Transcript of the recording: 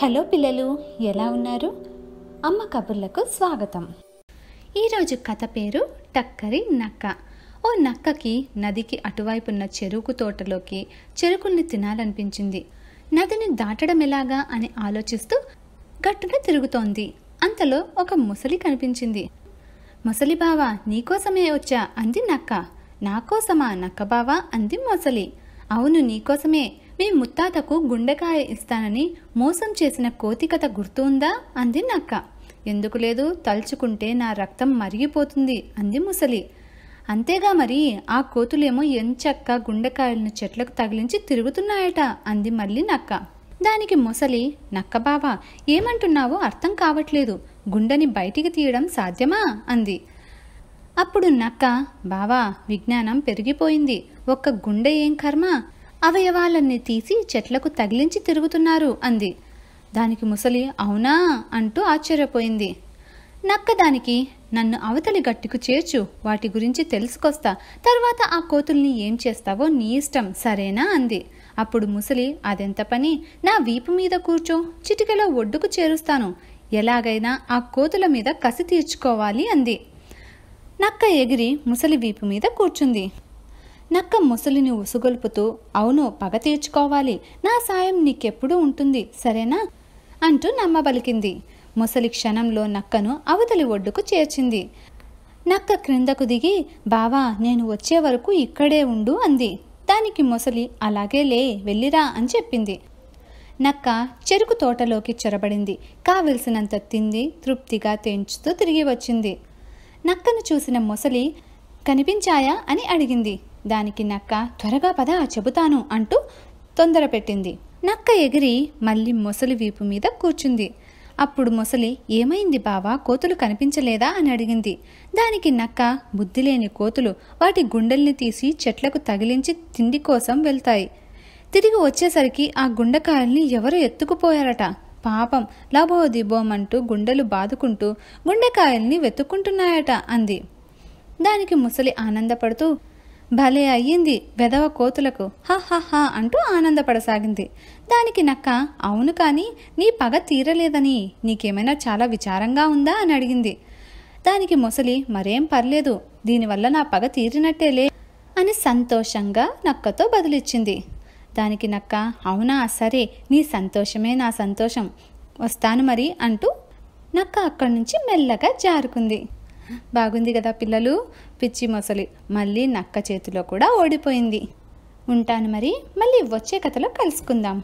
hello పిల్లలు ఎలా ఉన్నారు అమ్మ కబుర్లకు స్వాగతం ఈరోజు కథ పేరు టక్కరి నక్క ఓ నక్కకి నదికి అటువైపు ఉన్న చెరుకు తోటలోకి చెరుకుల్ని తినాలనిపించింది నదిని దాటడం ఎలాగా అని ఆలోచిస్తూ గట్టున తిరుగుతోంది అంతలో ఒక ముసలి కనిపించింది ముసలి బావా నీకోసమే వచ్చా అంది నక్క నాకోసమా నక్క బావా అంది ముసలి అవును నీకోసమే మీ ముత్తాతకు గుండెకాయ ఇస్తానని మోసం చేసిన కోతికత గుర్తు ఉందా అంది నక్క ఎందుకు లేదు తలుచుకుంటే నా రక్తం మరిగిపోతుంది అంది ముసలి అంతేగా మరి ఆ కోతులేమో ఎంచక్క గుండెకాయలను చెట్లకు తగిలించి తిరుగుతున్నాయట అంది మళ్ళీ నక్క దానికి ముసలి నక్క బావా ఏమంటున్నావో అర్థం కావట్లేదు గుండెని బయటికి తీయడం సాధ్యమా అంది అప్పుడు నక్క బావా విజ్ఞానం పెరిగిపోయింది ఒక్క గుండె ఏం కర్మ అవయవాలన్నీ తీసి చెట్లకు తగిలించి తిరుగుతున్నారు అంది దానికి ముసలి అవునా అంటూ ఆశ్చర్యపోయింది నక్క దానికి నన్ను అవతలి గట్టుకు చేర్చు వాటి గురించి తెలుసుకొస్తా తర్వాత ఆ కోతుల్ని ఏం చేస్తావో నీ ఇష్టం సరేనా అంది అప్పుడు ముసలి అదెంత పని నా వీపు మీద కూర్చో చిటికలో ఒడ్డుకు చేరుస్తాను ఎలాగైనా ఆ కోతుల మీద కసి తీర్చుకోవాలి అంది నక్క ఎగిరి ముసలి వీపు మీద కూర్చుంది నక్క ముసలిని ఉసుగొల్పుతూ అవును పగ తీర్చుకోవాలి నా సాయం నీకెప్పుడూ ఉంటుంది సరేనా అంటూ నమ్మబలికింది ముసలి క్షణంలో నక్కను అవతలి ఒడ్డుకు చేర్చింది నక్క క్రిందకు దిగి బావా నేను వచ్చే వరకు ఇక్కడే ఉండు అంది దానికి ముసలి అలాగే లే వెళ్ళిరా అని చెప్పింది నక్క చెరుకు తోటలోకి చొరబడింది కావలసినంత తింది తృప్తిగా తేంచుతూ తిరిగి వచ్చింది నక్కను చూసిన ముసలి కనిపించాయా అని అడిగింది దానికి నక్క త్వరగా పద చెబుతాను అంటూ తొందర పెట్టింది నక్క ఎగిరి మళ్ళీ మొసలి వీపు మీద కూర్చుంది అప్పుడు మొసలి ఏమైంది బావా కోతులు కనిపించలేదా అని అడిగింది దానికి నక్క బుద్ధిలేని కోతులు వాటి గుండెల్ని తీసి చెట్లకు తగిలించి తిండి కోసం వెళ్తాయి తిరిగి వచ్చేసరికి ఆ గుండెకాయల్ని ఎవరు ఎత్తుకుపోయారట పాపం దిబోమంటూ గుండెలు బాదుకుంటూ గుండెకాయల్ని వెతుక్కుంటున్నాయట అంది దానికి ముసలి ఆనందపడుతూ భలే అయ్యింది వెదవ కోతులకు హా అంటూ ఆనందపడసాగింది దానికి నక్క అవును కానీ నీ పగ తీరలేదని నీకేమైనా చాలా విచారంగా ఉందా అని అడిగింది దానికి ముసలి మరేం పర్లేదు దీనివల్ల నా పగ తీరినట్టేలే అని సంతోషంగా నక్కతో బదులిచ్చింది దానికి నక్క అవునా సరే నీ సంతోషమే నా సంతోషం వస్తాను మరి అంటూ నక్క అక్కడి నుంచి మెల్లగా జారుకుంది బాగుంది కదా పిల్లలు పిచ్చి మొసలి మళ్ళీ నక్క చేతిలో కూడా ఓడిపోయింది ఉంటాను మరి మళ్ళీ వచ్చే కథలో కలుసుకుందాం